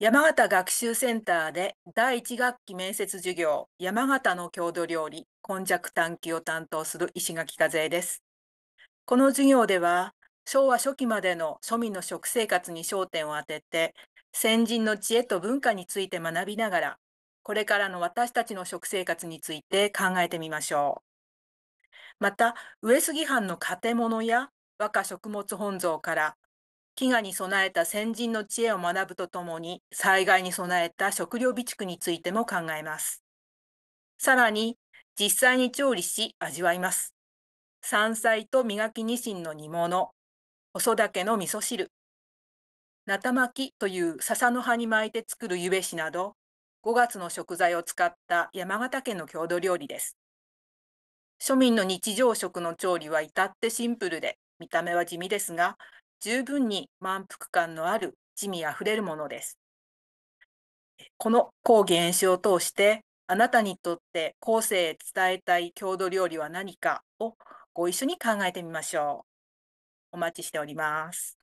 山形学習センターで第1学期面接授業山形の郷土料理こん探ゃを担当する石垣和恵です。この授業では昭和初期までの庶民の食生活に焦点を当てて先人の知恵と文化について学びながらこれからの私たちの食生活について考えてみましょう。また上杉藩の建物や和歌食物本草から飢餓に備えた先人の知恵を学ぶとともに、災害に備えた食料備蓄についても考えます。さらに、実際に調理し味わいます。山菜と磨きニシンの煮物、細竹の味噌汁、なた巻きという笹の葉に巻いて作るゆべしなど、5月の食材を使った山形県の郷土料理です。庶民の日常食の調理は至ってシンプルで、見た目は地味ですが、十分に満腹感のある地味あふれるものです。この講義演習を通して、あなたにとって後世へ伝えたい郷土料理は何かをご一緒に考えてみましょう。お待ちしております。